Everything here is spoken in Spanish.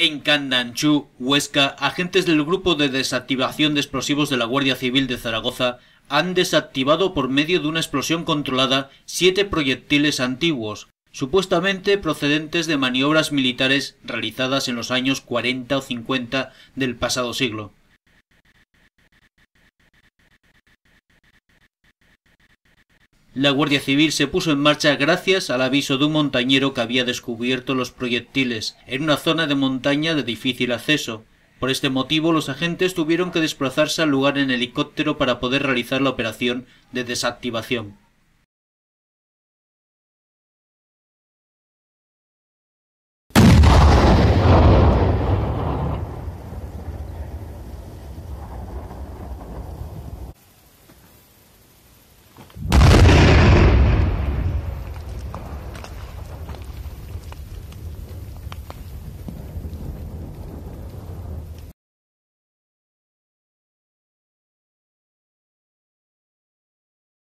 En Candanchú, Huesca, agentes del Grupo de Desactivación de Explosivos de la Guardia Civil de Zaragoza han desactivado por medio de una explosión controlada siete proyectiles antiguos, supuestamente procedentes de maniobras militares realizadas en los años 40 o 50 del pasado siglo. La Guardia Civil se puso en marcha gracias al aviso de un montañero que había descubierto los proyectiles en una zona de montaña de difícil acceso. Por este motivo, los agentes tuvieron que desplazarse al lugar en helicóptero para poder realizar la operación de desactivación.